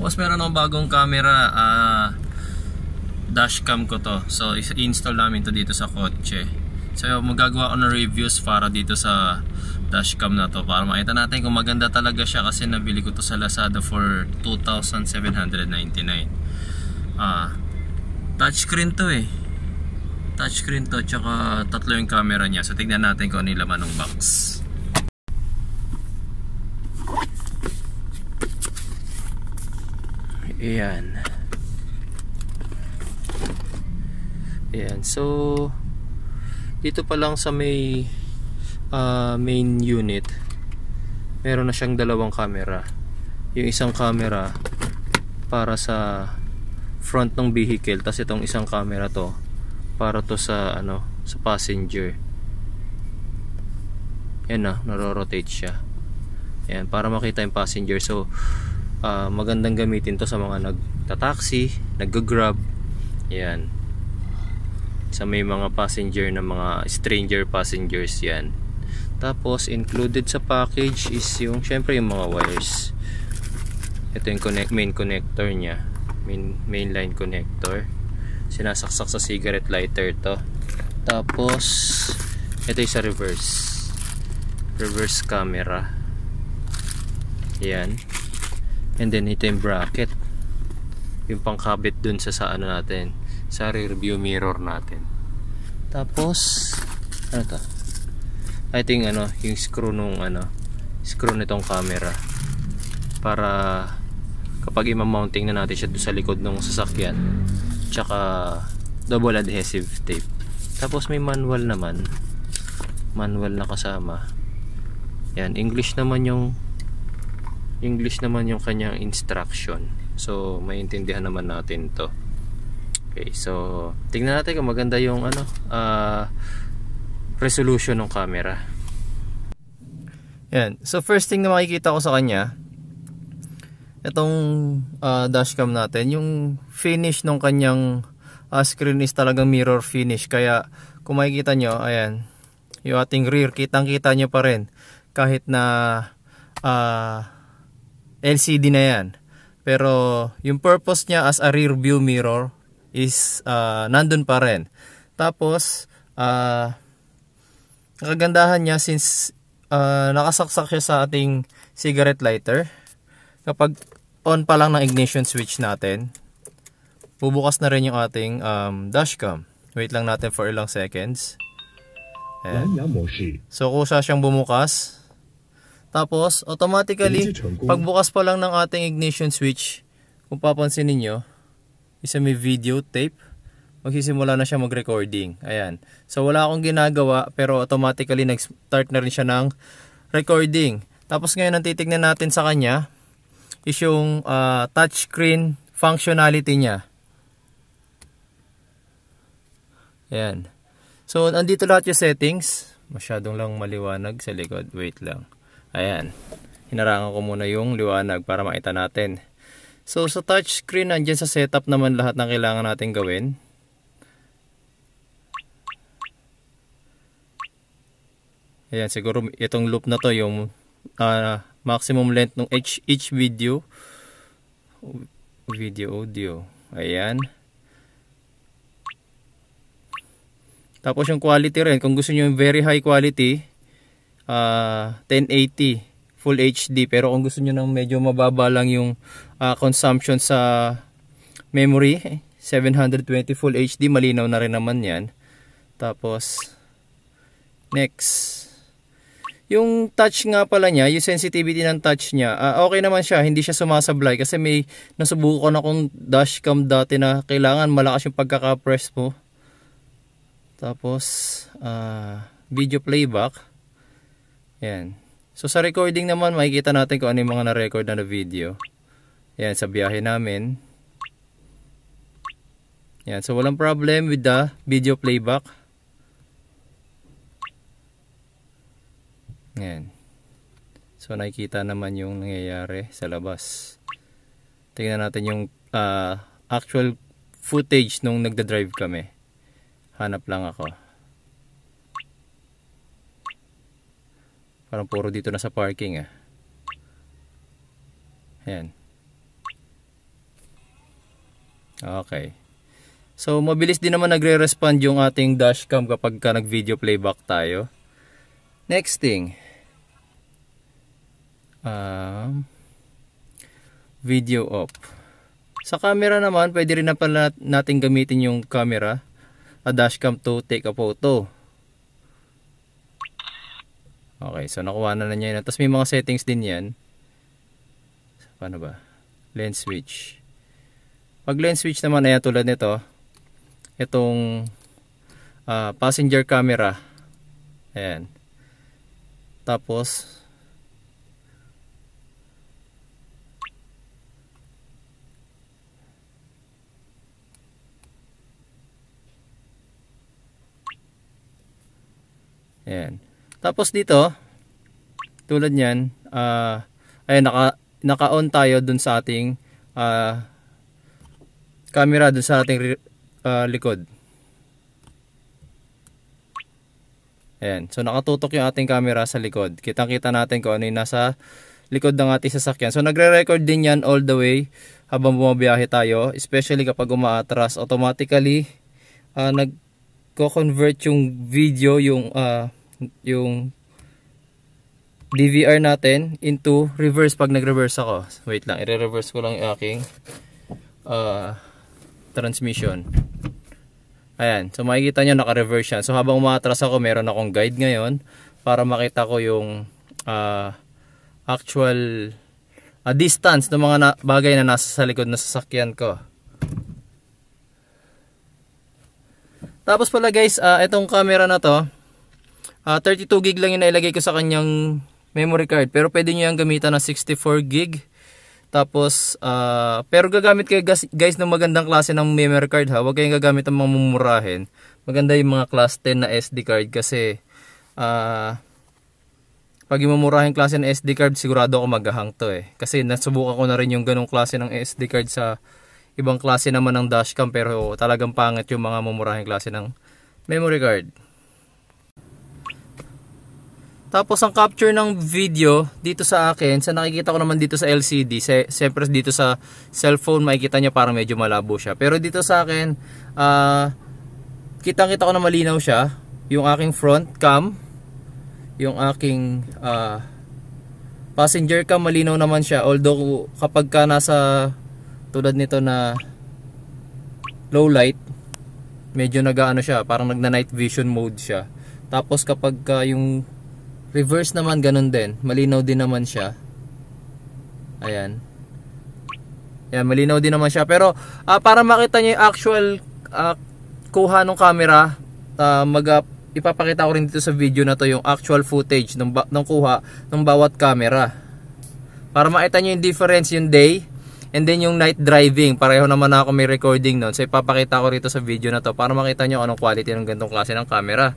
Tapos meron akong bagong camera, uh, dashcam ko to. So i-install namin to dito sa kotse. So magagawa ako ng reviews para dito sa dashcam na to para makita natin kung maganda talaga siya kasi nabili ko to sa Lazada for 2,799. Ah, uh, touchscreen to eh. Touchscreen to tsaka tatlo yung camera niya. So tingnan natin kung ano yung laman ng box. Ayan. Ayan. So, dito pa lang sa may uh, main unit, meron na siyang dalawang camera. Yung isang camera para sa front ng vehicle, tapos itong isang camera to para to sa ano, sa passenger. Ayan na, naro-rotate siya. Ayan, para makita yung passenger. So, uh, magandang gamitin to sa mga nagta-taxi, nag-grab yan sa may mga passenger na mga stranger passengers yan tapos included sa package is yung syempre yung mga wires ito yung connect, main connector niya. main, main line connector sinasaksak sa cigarette lighter to tapos ito yung sa reverse reverse camera yan and then ito yung bracket yung pangkabit dun sa sa ano natin sa rear view mirror natin tapos ano to I think ano yung screw nung ano screw nitong camera para kapag ima-mounting na natin siya doon sa likod ng sasakyan tsaka double adhesive tape tapos may manual naman manual na kasama yan English naman yung English naman yung kanyang instruction. So, maintindihan naman natin to. Okay, so tingnan natin kung maganda yung ano, uh, resolution ng camera. Yan. So first thing na makikita ko sa kanya, itong uh, dashcam natin, yung finish ng kanyang uh, screen is talagang mirror finish. Kaya kung makikita nyo, ayan, yung ating rear, kitang-kita nyo pa rin kahit na uh, LCD na yan. Pero yung purpose niya as a rear view mirror is uh, nandun pa rin. Tapos, uh, kagandahan niya since uh, nakasaksak siya sa ating cigarette lighter. Kapag on pa lang ng ignition switch natin, bubukas na rin yung ating um, dashcam. Wait lang natin for ilang seconds. Ayan. So, kusa siyang bumukas. Tapos, automatically, pagbukas pa lang ng ating ignition switch, kung papansin ninyo, isa may video tape, magsisimula na siya mag-recording. Ayan. So, wala akong ginagawa, pero automatically, nag-start na rin siya ng recording. Tapos, ngayon, ang titignan natin sa kanya, is yung uh, touchscreen functionality niya. Ayan. So, andito lahat yung settings. Masyadong lang maliwanag sa likod. Wait lang. Ayan. Hinarangan ko muna yung liwanag para makita natin. So sa touchscreen, nandyan sa setup naman lahat ng kailangan natin gawin. Ayan, siguro itong loop na to yung uh, maximum length ng each, each video. Video audio. Ayan. Tapos yung quality rin, kung gusto nyo yung very high quality, uh, ah, 1080 full HD pero kung gusto niyo ng medyo mababa lang yung uh, consumption sa memory 720 eh, full HD malinaw na rin naman yan tapos next yung touch nga pala niya, yung sensitivity ng touch niya, uh, okay naman siya, hindi siya sumasablay kasi may nasubukan akong dashcam dati na kailangan malakas yung pagkaka-press mo. Tapos, uh, video playback. Yan. So sa recording naman, makikita natin kung ano yung mga na-record na, na video. Yan, sa biyahe namin. Yan, so walang problem with the video playback. Yan. So nakikita naman yung nangyayari sa labas. Tingnan natin yung uh, actual footage nung nagda-drive kami. Hanap lang ako. Parang puro dito na sa parking ah. Ayan. Okay. So, mabilis din naman nagre-respond yung ating dashcam kapag ka nag-video playback tayo. Next thing. Um, video off. Sa camera naman, pwede rin na pala natin gamitin yung camera, a dashcam to take a photo. Okay, so nakuha na na niya yun. Tapos may mga settings din yan. paano ba? Lens switch. Pag lens switch naman, ayan tulad nito. Itong uh, passenger camera. Ayan. Tapos, ayan. Tapos dito, tulad niyan, uh, ah, ay naka naka-on tayo dun sa ating uh, camera dun sa ating uh, likod. Ayan. So nakatutok yung ating camera sa likod. Kitang-kita natin kung ano yung nasa likod ng ating sasakyan. So nagre-record din yan all the way habang bumabiyahe tayo. Especially kapag umaatras, automatically uh, nagko-convert yung video, yung uh, yung DVR natin into reverse pag nag-reverse ako. Wait lang, i-reverse ko lang yung aking uh, transmission. Ayan, so makikita nyo naka-reverse siya. So habang umatras ako, meron akong guide ngayon para makita ko yung uh, actual uh, distance ng mga na bagay na nasa sa likod na sasakyan ko. Tapos pala guys, uh, itong camera na to, Uh, ah, 32 gig lang yung nailagay ko sa kanyang memory card. Pero pwede nyo yung gamitan ng 64 gig. Tapos, uh, pero gagamit kayo guys, ng magandang klase ng memory card ha. Huwag kayong gagamit ng mga mumurahin. Maganda yung mga class 10 na SD card kasi uh, pag yung mumurahing klase ng SD card, sigurado ako maghahang to eh. Kasi nasubukan ko na rin yung ganong klase ng SD card sa ibang klase naman ng dashcam pero talagang pangit yung mga mumurahing klase ng memory card. Tapos ang capture ng video dito sa akin, sa nakikita ko naman dito sa LCD, siyempre dito sa cellphone makikita niya parang medyo malabo siya. Pero dito sa akin, uh, kitang-kita ko na malinaw siya, yung aking front cam, yung aking uh, passenger cam malinaw naman siya. Although kapag ka nasa tulad nito na low light, medyo nagaano siya, parang nagna night vision mode siya. Tapos kapag uh, yung Reverse naman ganun din. Malinaw din naman siya. Ayan. Ayan, malinaw din naman siya. Pero uh, para makita niyo yung actual uh, kuha ng camera, uh, mag ipapakita ko rin dito sa video na to yung actual footage ng, ng kuha ng bawat camera. Para makita niyo yung difference yung day and then yung night driving. Pareho naman ako may recording noon. So ipapakita ko rito sa video na to para makita niyo anong quality ng ganitong klase ng camera.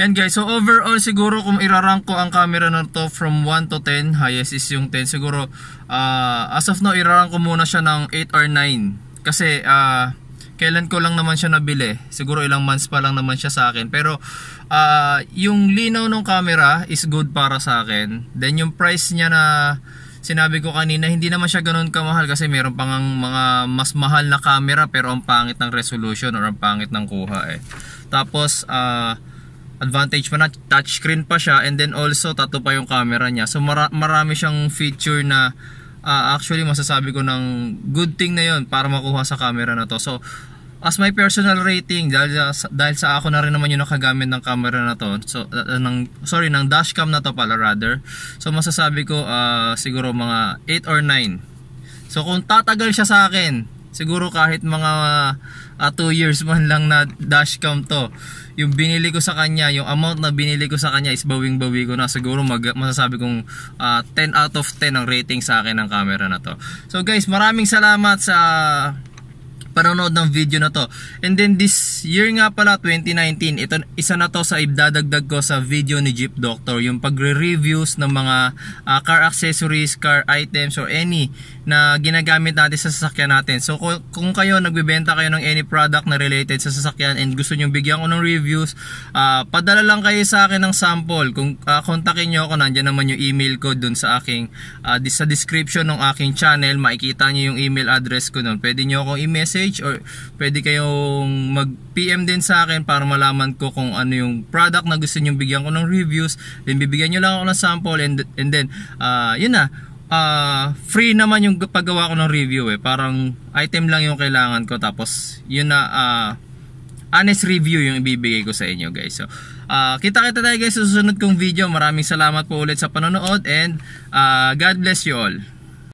Yan guys, so overall siguro kung irarank ko ang camera na to from 1 to 10, highest is yung 10. Siguro uh, as of now irarank ko muna siya ng 8 or 9. Kasi uh, kailan ko lang naman siya nabili. Siguro ilang months pa lang naman siya sa akin. Pero uh, yung linaw ng camera is good para sa akin. Then yung price niya na sinabi ko kanina, hindi naman siya ganoon kamahal kasi meron pang mga mas mahal na camera pero ang pangit ng resolution or ang pangit ng kuha eh. Tapos uh, advantage pa na touchscreen pa siya and then also tato pa yung camera niya. So mara marami siyang feature na uh, actually masasabi ko ng good thing na yon para makuha sa camera na to. So as my personal rating dahil sa, dahil sa ako na rin naman yung nakagamit ng camera na to. So uh, ng sorry ng dashcam na to pala rather. So masasabi ko uh, siguro mga 8 or 9. So kung tatagal siya sa akin Siguro kahit mga 2 uh, ah, years man lang na dashcam to. Yung binili ko sa kanya, yung amount na binili ko sa kanya is bawing-bawi ko na. Siguro mag, masasabi kong uh, ah, 10 out of 10 ang rating sa akin ng camera na to. So guys, maraming salamat sa panonood ng video na to. And then this year nga pala 2019, ito isa na to sa ibdadagdag ko sa video ni Jeep Doctor, yung pagre-reviews ng mga uh, car accessories, car items or any na ginagamit natin sa sasakyan natin. So kung kayo nagbebenta kayo ng any product na related sa sasakyan and gusto niyo bigyan ko ng reviews, uh, padala lang kayo sa akin ng sample. Kung uh, kontakin niyo ako, nandiyan naman yung email ko doon sa aking uh, sa description ng aking channel, makikita niyo yung email address ko noon. Pwede niyo akong i-message or pwede kayong mag-PM din sa akin para malaman ko kung ano yung product na gusto niyo bigyan ko ng reviews. Then bibigyan niyo lang ako ng sample and and then uh, yun na uh, free naman yung paggawa ko ng review eh. Parang item lang yung kailangan ko tapos yun na uh, honest review yung ibibigay ko sa inyo guys. So, uh, kita-kita tayo guys sa susunod kong video. Maraming salamat po ulit sa panonood and uh, God bless you all.